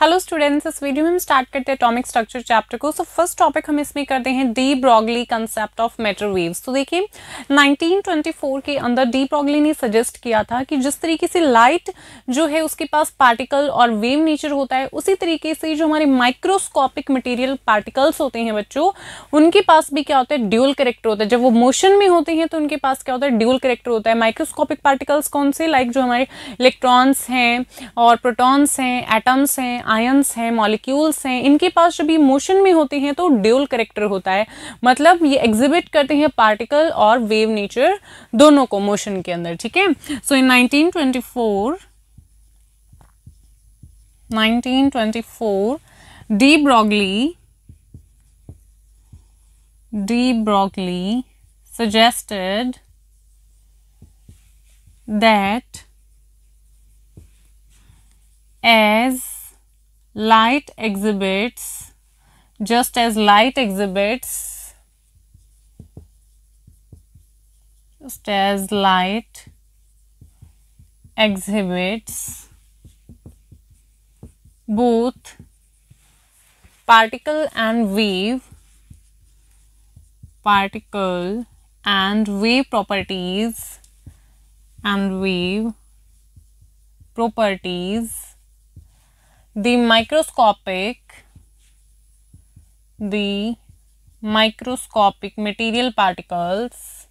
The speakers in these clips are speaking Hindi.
हेलो स्टूडेंट्स इस वीडियो में हम स्टार्ट करते हैं एटॉमिक स्ट्रक्चर चैप्टर को सो फर्स्ट टॉपिक हम इसमें करते हैं de Broglie concept of matter waves तो देखिए 1924 के अंदर डी ब्रॉगली ने सजेस्ट किया था कि जिस तरीके से लाइट जो है उसके पास पार्टिकल और वेव नेचर होता है उसी तरीके से जो हमारे माइक्रोस्कोपिक मटीरियल पार्टिकल्स होते हैं बच्चों उनके पास भी क्या होता है ड्यूल करेक्टर होता है जब वो मोशन में होते हैं तो उनके पास क्या होता है ड्यूल करेक्टर होता है माइक्रोस्कोपिक पार्टिकल्स कौन से लाइक like जो हमारे इलेक्ट्रॉन्स हैं और प्रोटॉन्स हैं एटम्स हैं आयंस हैं मॉलिक्यूल्स हैं इनके पास जब ये मोशन में होते हैं तो ड्यूल करेक्टर होता है मतलब ये एग्जिबिट करते हैं पार्टिकल और वेव नेचर दोनों को मोशन के अंदर ठीक है so in 1924 1924 de Broglie de Broglie suggested that as light exhibits just as light exhibits just as light exhibits both particle and wave particle and wave properties and wave properties the microscopic the microscopic material particles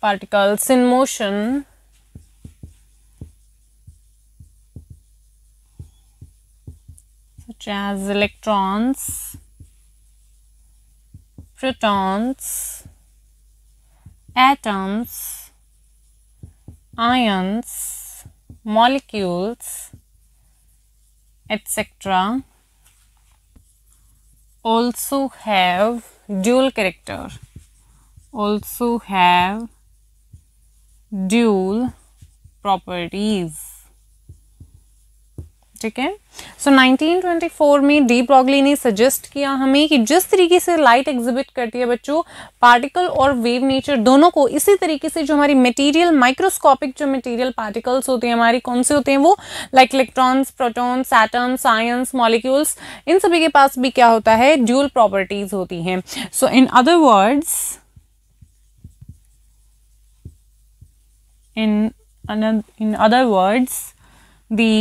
particles in motion such as electrons protons atoms ions, molecules, etc. also have dual character also have dual properties ठीक है सो 1924 में डी ब्रॉगली ने सजेस्ट किया हमें कि जिस तरीके से लाइट एग्जिबिट करती है बच्चों पार्टिकल और वेव नेचर दोनों को इसी तरीके से जो हमारी मटेरियल माइक्रोस्कोपिक जो मटेरियल पार्टिकल्स होते हैं हमारी कौन से होते हैं वो like electrons protons atoms ions molecules इन सभी के पास भी क्या होता है ड्यूल प्रॉपर्टीज होती हैं so in other words in in other words the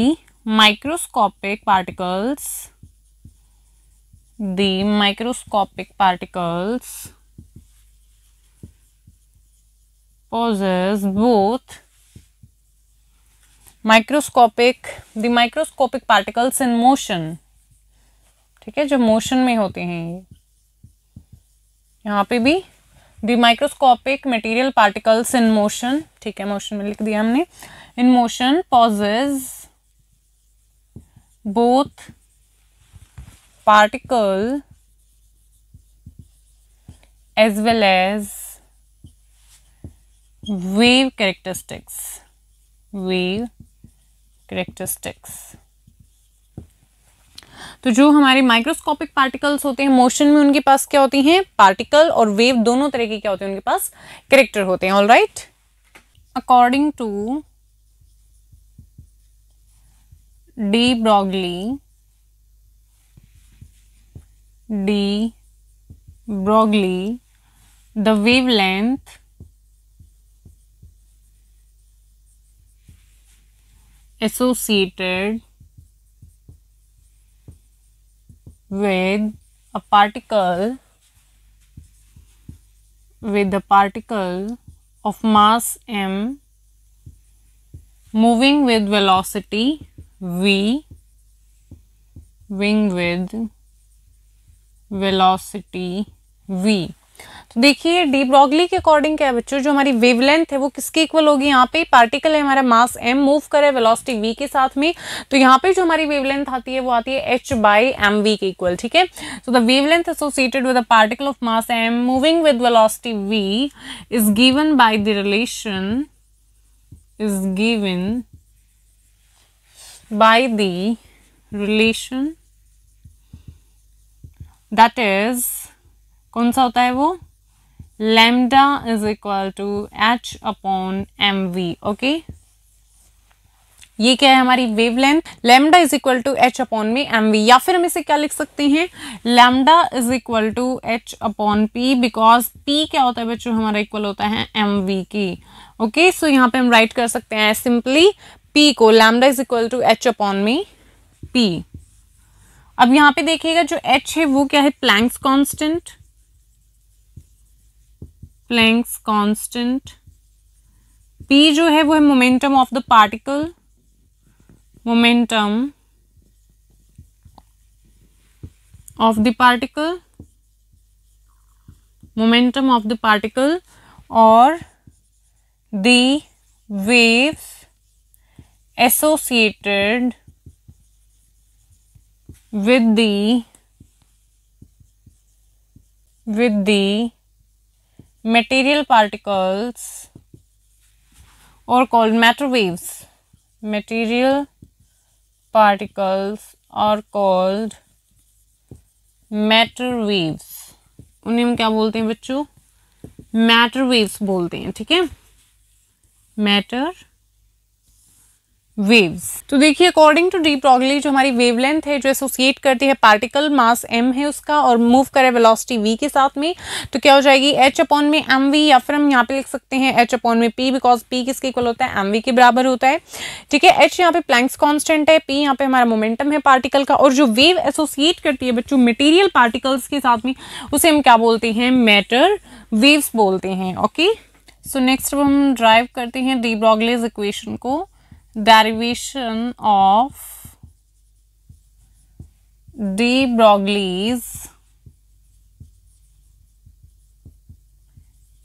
microscopic particles the microscopic particles possess both microscopic the microscopic particles in motion ठीक है जो मोशन में होते हैं ये यहाँ पे भी the microscopic material particles in motion ठीक है मोशन में लिख दिया हमने in motion possess both particle as well as wave characteristics wave characteristics तो जो हमारे माइक्रोस्कोपिक पार्टिकल्स होते हैं मोशन में उनके पास क्या होती हैं पार्टिकल और वेव दोनों तरह के क्या होते हैं उनके पास करेक्टर होते हैं all right according to de Broglie de Broglie the wavelength associated with a particle with the particle of mass m moving with velocity v wing with velocity v तो देखिए डी ब्रॉगली के अकॉर्डिंग क्या है बच्चों जो हमारी वेवलेंथ है वो किसके इक्वल होगी यहाँ पे पार्टिकल है हमारा मास एम मूव करे वेलोसिटी वी के साथ में तो यहाँ पे जो हमारी वेवलेंथ आती है वो आती है एच बाई एम वी के इक्वल ठीक है so the wavelength associated with a particle of mass M moving with velocity V is given by the relation is given by the relation that is कौन सा होता है वो lambda is equal to h upon mv okay ये क्या है हमारी wavelength lambda is equal to H upon में एम वी या फिर हम इसे क्या लिख सकते हैं lambda is equal to H upon P because P क्या होता है बच्चों हमारा इक्वल होता है एम वी की ओके सो यहाँ पे हम राइट कर सकते हैं सिंपली पी को lambda is equal to H upon मी पी अब यहां पे देखिएगा जो एच है वो क्या है Planck's constant Planck's constant P जो है वो है momentum of the particle momentum of the particle momentum of the particle और the waves associated with the with the material particles or called matter waves material particles are called matter waves उन्हें हम क्या बोलते हैं बच्चों मैटर वेव्स बोलते हैं ठीक है मैटर वेव्स तो देखिए अकॉर्डिंग टू डी प्रॉगली जो हमारी वेवलेंथ है जो एसोसिएट करती है पार्टिकल मास एम है उसका और मूव करे वेलोसिटी वी के साथ में तो क्या हो जाएगी एच अपॉन में एम वी या फिर हम यहाँ पे लिख सकते हैं एच अपॉन में पी बिकॉज पी किसके इक्वल होता है एम वी के बराबर होता है ठीक है एच यहाँ पे प्लैंक्स कॉन्स्टेंट है पी यहाँ पे हमारा मोमेंटम है पार्टिकल का और जो वेव एसोसिएट करती है बच्चों मटीरियल पार्टिकल्स के साथ में उसे हम क्या बोलते हैं मैटर वेव्स बोलते हैं ओके सो नेक्स्ट हम ड्राइव करते हैं डी ब्रॉगलेज इक्वेशन को derivation of de Broglie's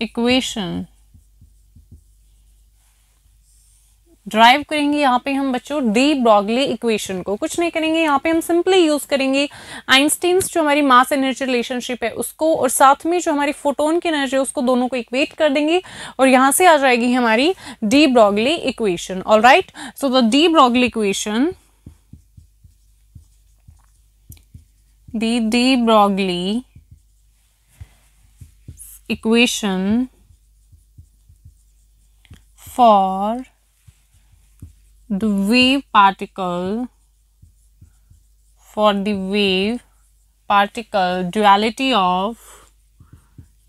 equation drive करेंगे यहाँ पे हम बच्चों डी ब्रॉगली इक्वेशन को कुछ नहीं करेंगे यहाँ पे हम सिंपली यूज करेंगे आइंस्टीन्स जो हमारी मास एनर्जी रिलेशनशिप है उसको और साथ में जो हमारी फोटोन की एनर्जी है उसको दोनों को इक्वेट कर देंगे और यहाँ से आ जाएगी हमारी de Broglie equation all right so the de Broglie equation the de broglie equation for the wave particle for the wave particle duality of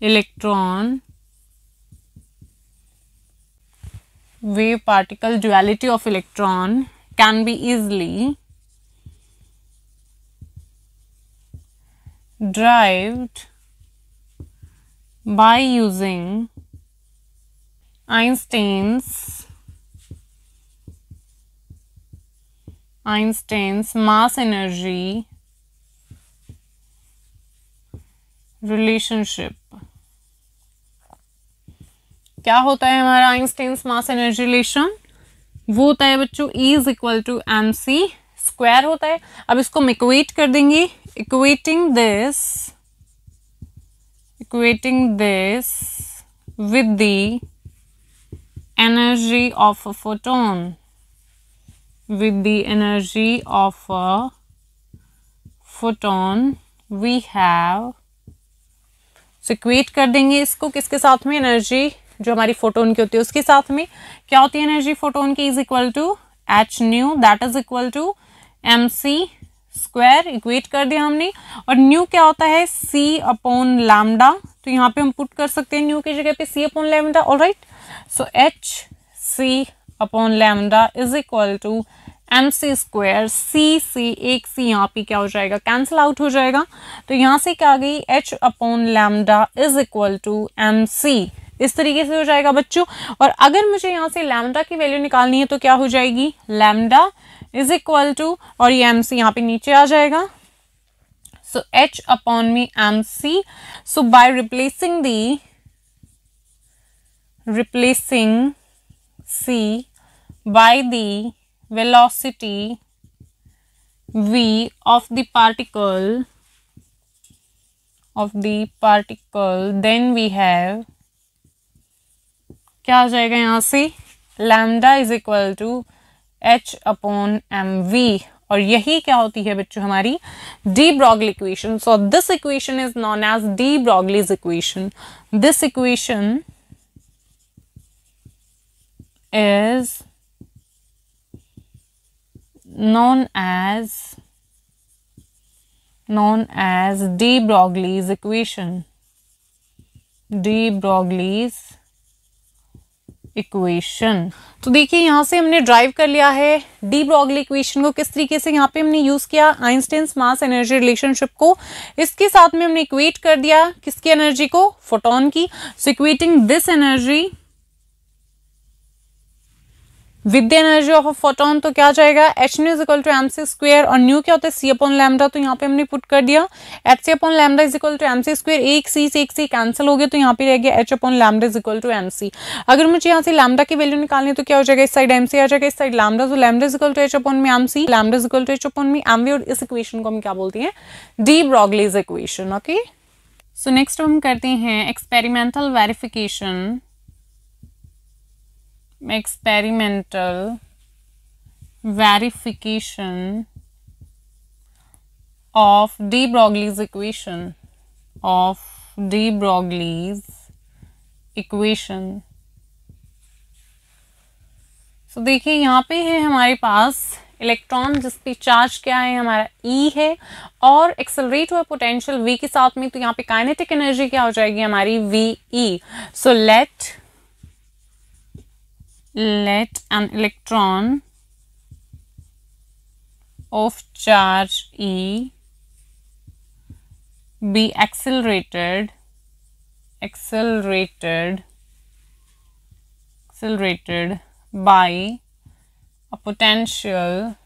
electron wave particle duality of electron can be easily derived by using Einstein's Einstein's mass energy relationship क्या होता है हमारा आइंस्टीन्स मास एनर्जी रिलेशन वो होता है बच्चों E is equal to M C square होता है अब इसको हम इक्वेट कर देंगे equating this equating this with the energy of a photon with the energy of a photon we have so equate कर देंगे इसको किसके साथ में एनर्जी जो हमारी फोटोन की होती है उसके साथ में क्या होती है एनर्जी फोटोन की is equal to H nu that is equal to M C square equate कर दिया हमने और न्यू क्या होता है सी अपॉन लैमडा तो यहाँ पे हम पुट कर सकते हैं न्यू की जगह पे C upon lambda all right so H C upon lambda is equal to M C square C C एक सी यहाँ पे क्या हो जाएगा कैंसिल आउट हो जाएगा तो यहाँ से क्या आ गई H upon lambda is equal to M C इस तरीके से हो जाएगा बच्चों और अगर मुझे यहाँ से लैमडा की वैल्यू निकालनी है तो क्या हो जाएगी लैमडा इज इक्वल टू और ये एम सी यहाँ पे नीचे आ जाएगा सो एच अपॉन मी M C so by replacing the replacing C by the velocity v of the particle of the particle then we have क्या आ जाएगा यहाँ से lambda is equal to H upon M we और यही क्या होती है बच्चों हमारी de Broglie equation so this equation is known as de Broglie's equation this equation is known as known as de Broglie's equation de Broglie's equation तो देखिए यहाँ से हमने ड्राइव कर लिया है डी ब्रॉगली इक्वेशन को किस तरीके से यहाँ पे हमने यूज़ किया आइंस्टेंस मास एनर्जी रिलेशनशिप को इसके साथ में हमने इक्वेट कर दिया किसकी एनर्जी को फोटोन की so equating this energy with the energy of a photon तो क्या जाएगा H nu is equal to M C square और न्यू क्या होता है सी अपॉन लैमडा तो यहाँ पे हमने पुट कर दिया H C upon lambda is equal to M C square एक सी से एक सी कैंसिल हो गया तो यहाँ पे रह गया H upon lambda is equal to M C अगर मुझे यहाँ से लैमडा की वैल्यू निकालनी तो क्या हो जाएगा इस साइड एम सी आ जाएगा इस साइड लैमडा तो lambda is equal to H upon मी M C lambda is equal to H upon मी एम वी और इस इक्वेशन को हम क्या बोलते हैं de Broglie's equation okay so next हम करते हैं experimental verification experimental verification of de Broglie's equation of de Broglie's equation so so, देखिए यहाँ पे है हमारे पास इलेक्ट्रॉन जिस पे चार्ज क्या है हमारा ई e है और एक्सलरेट हुआ पोटेंशियल वी के साथ में तो यहाँ पे काइनेटिक एनर्जी क्या हो जाएगी हमारी V E so let let an electron of charge E be accelerated accelerated accelerated by a potential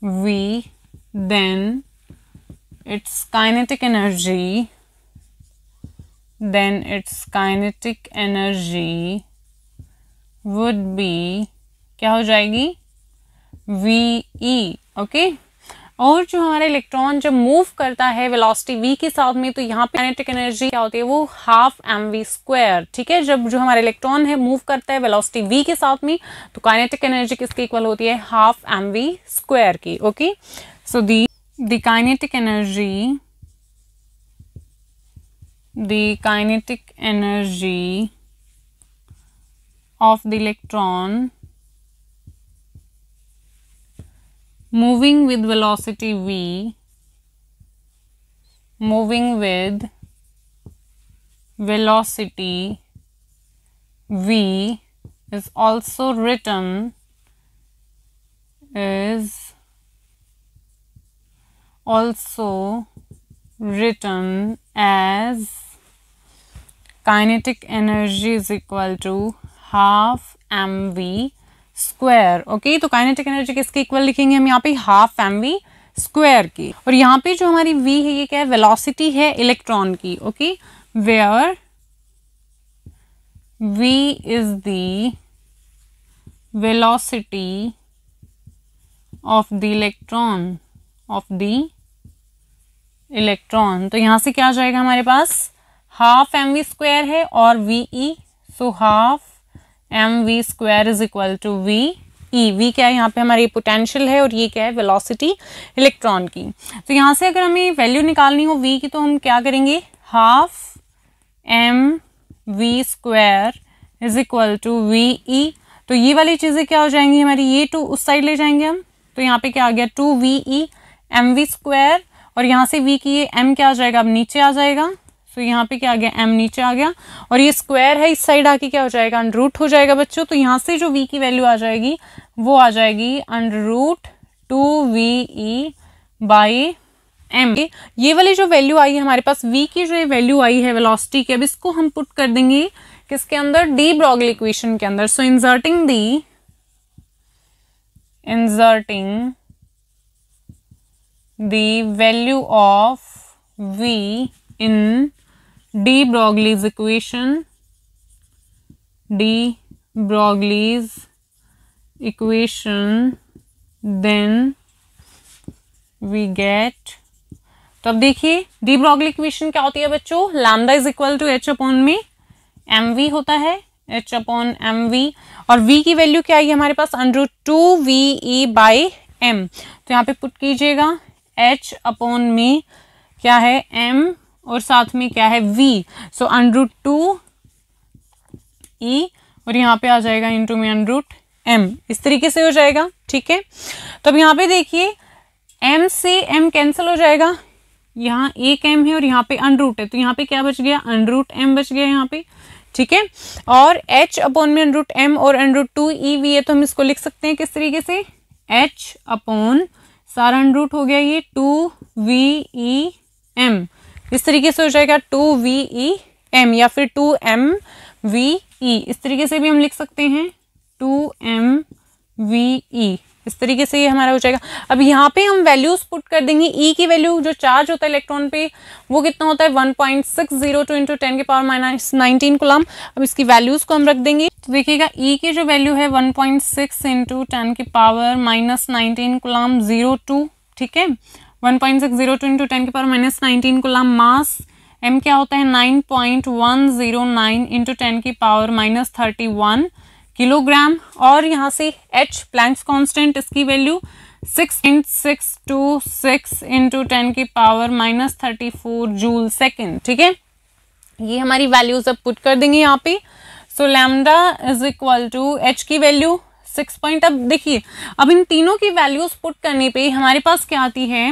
V then its kinetic energy then its kinetic energy would be क्या हो जाएगी वी ई ओके और जो हमारा इलेक्ट्रॉन जब मूव करता है वेलोसिटी वी के साथ में तो यहाँ पे काइनेटिक एनर्जी क्या होती है वो हाफ एम वी स्क्वायर ठीक है जब जो हमारा इलेक्ट्रॉन है मूव करता है वेलोसिटी वी के साथ में तो काइनेटिक एनर्जी किसकी इक्वल होती है हाफ एम वी स्क्वायर की okay so the the kinetic energy the kinetic energy of the electron moving with velocity v moving with velocity v is also written is also written as kinetic energy is equal to half M we square okay तो काइनेटिक एनर्जी किसके इक्वल लिखेंगे हम यहाँ पे हाफ एम वी स्क्वायर की और यहाँ पे जो हमारी वी है ये क्या है वेलोसिटी है इलेक्ट्रॉन की okay where V is the velocity of the electron of the electron तो यहाँ से क्या आ जाएगा हमारे पास हाफ एम वी स्क्वायर है और V E so half M we square is equal to we E V क्या है यहाँ पे हमारी पोटेंशियल है और ये क्या है वेलोसिटी इलेक्ट्रॉन की तो यहाँ से अगर हमें वैल्यू निकालनी हो वी की तो हम क्या करेंगे half M we square is equal to we e तो ये वाली चीज़ें क्या हो जाएंगी हमारी ये टू उस साइड ले जाएंगे हम तो यहाँ पे क्या आ गया two we e m we square और यहाँ से वी की ये एम क्या आ जाएगा अब नीचे आ जाएगा तो यहाँ पे क्या आ गया एम नीचे आ गया और ये स्क्वायर है इस साइड आके क्या हो जाएगा अंडर रूट हो जाएगा बच्चों तो यहाँ से जो वी की वैल्यू आ जाएगी वो आ जाएगी under root two we e by m ये वाली जो वैल्यू आई है हमारे पास वी की जो वैल्यू आई है वेलोसिटी की अब इसको हम पुट कर देंगे किसके अंदर डी ब्रॉगल इक्वेशन के अंदर so inserting the inserting the value of v in de Broglie's equation de Broglie's equation then we get तो अब देखिए डी ब्रॉगली इक्वेशन क्या होती है बच्चों lambda is equal to H upon मी एम वी होता है एच अपॉन एम वी और वी की वैल्यू क्या आई हमारे पास under two we e by m तो यहाँ पे पुट कीजिएगा एच अपॉन मी क्या है एम और साथ में क्या है v so under root two e और यहाँ पे आ जाएगा इंटू में अनरूट एम इस तरीके से हो जाएगा ठीक है तो अब यहाँ पे देखिए एम से एम कैंसिल हो जाएगा यहाँ एक एम है और यहाँ पे अनरूट है तो यहाँ पे क्या बच गया अनरूट एम बच गया यहाँ पे ठीक है और एच अपॉन में अनरूट एम और अनरूट टू ई वी है तो हम इसको लिख सकते हैं किस तरीके से एच अपॉन सारा अनरूट हो गया ये टू वी ई एम इस तरीके से हो जाएगा टू वी ई एम या फिर टू एम वी ई इस तरीके से भी हम लिख सकते हैं टू एम वी ई इस तरीके से ये हमारा हो जाएगा अब यहाँ पे हम वैल्यूज पुट कर देंगे ई e की वैल्यू जो चार्ज होता है इलेक्ट्रॉन पे वो कितना होता है one point six zero two into ten के पावर माइनस नाइनटीन कोलाम अब इसकी वैल्यूज को हम रख देंगे तो देखिएगा ई e की जो वैल्यू है one point six into ten के power minus nineteen coulomb zero two ठीक है one point six zero two into ten के power minus nineteen coulomb mass m क्या होता है nine point one zero nine into ten की power minus thirty one kilogram और यहाँ से एच प्लैंक्स कॉन्स्टेंट इसकी value six point six two six into ten की power minus thirty four joule second ठीक है ये हमारी वैल्यूज अब पुट कर देंगे यहाँ पे so lambda is equal to h की वैल्यू सिक्स पॉइंट अब देखिए अब इन तीनों की वैल्यूज पुट करने पे हमारे पास क्या आती है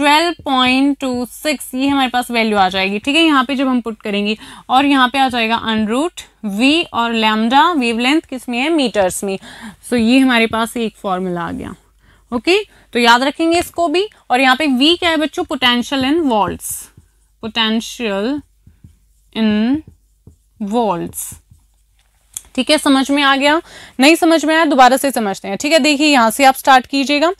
12.26 ये हमारे पास वैल्यू आ जाएगी ठीक है यहाँ पे जब हम पुट करेंगे और यहाँ पे आ जाएगा अनरूट वी और लैमडा वेवलेंथ किस में है मीटर्स में सो so, ये हमारे पास एक फॉर्मूला आ गया ओके okay? तो याद रखेंगे इसको भी और यहाँ पे वी क्या है बच्चों potential in volts potential in volts ठीक है समझ में आ गया नहीं समझ में आया दोबारा से समझते हैं ठीक है देखिए यहाँ से आप स्टार्ट कीजिएगा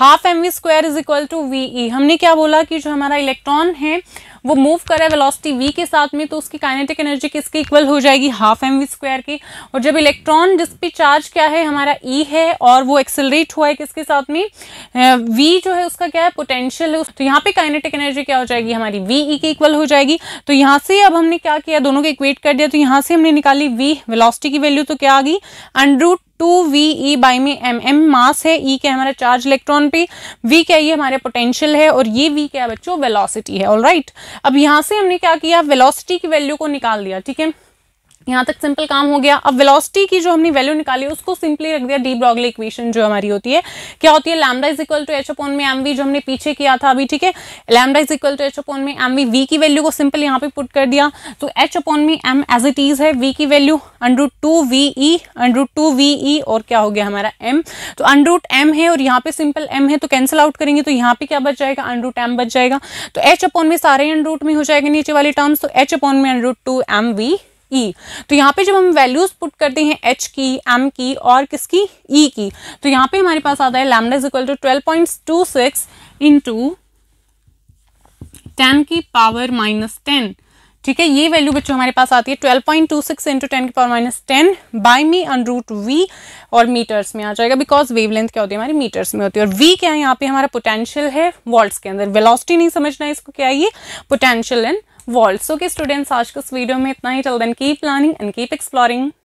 half M we square is equal to we e हमने क्या बोला कि जो हमारा इलेक्ट्रॉन है वो मूव कर रहा है वेलोसिटी वी के साथ में तो उसकी काइनेटिक एनर्जी किसके इक्वल हो जाएगी हाफ एम वी स्क्वायर की और जब इलेक्ट्रॉन जिस पे चार्ज क्या है हमारा e है और वो एक्सेलरेट हुआ है किसके साथ में वी जो है उसका क्या है पोटेंशियल है तो यहाँ पे काइनेटिक एनर्जी क्या हो जाएगी हमारी वी ई के इक्वल हो जाएगी तो यहाँ से अब हमने क्या किया दोनों को इक्वेट कर दिया तो यहाँ से हमने निकाली वी वेलोसिटी की वैल्यू तो क्या आ गई under root two we e by मी एम एम मास है ई e क्या हमारा चार्ज इलेक्ट्रॉन पे वी क्या ये हमारे पोटेंशियल है और ये वी क्या बच्चों वेलोसिटी है ऑल अब यहां से हमने क्या किया वेलोसिटी की वैल्यू को निकाल दिया ठीक है यहाँ तक सिंपल काम हो गया अब वेलोसिटी की जो हमने वैल्यू निकाली उसको सिंपली रख दिया डी ब्रॉगली इक्वेशन जो हमारी होती है क्या होती है lambda is equal to h upon में एम जो हमने पीछे किया था अभी ठीक है lambda is equal to h upon में एम वी की वैल्यू को सिंपल यहाँ पे पुट कर दिया तो एच ओपोन में एम एज इट इज है वी की value under root two we e under root two we e और क्या हो गया हमारा एम तो अंडरूट एम है और यहाँ पे सिंपल एम है तो कैंसिल आउट करेंगे तो यहाँ पे क्या बच जाएगा अंडरूट एम बच जाएगा तो एच ओपोन में सारे अंडरूट में हो जाएगा नीचे वाली टर्म्स तो एच ओपोन में under root two m v e e. तो यहाँ पे जब हम वैल्यूज पुट करते हैं एच की एम की और किसकी ई e की तो यहाँ पे हमारे पास आता है lambda is equal to twelve point two six two ten की पावर माइनस टेन ठीक है ये वैल्यू बच्चों हमारे पास आती है twelve point two six into ten की पावर माइनस टेन बाई मी अन रूट वी और मीटर्स में आ जाएगा बिकॉज वेवलेंथ क्या होती है हमारी मीटर्स में होती है और वी क्या है यहाँ पे हमारा पोटेंशियल है वॉल्ट्स के अंदर वेलोसिटी नहीं समझना है इसको क्या है ये पोटेंशियल एंड वर्ल्ड सो के स्टूडेंट्स आज के इस वीडियो में इतना ही चल then keep planning and keep exploring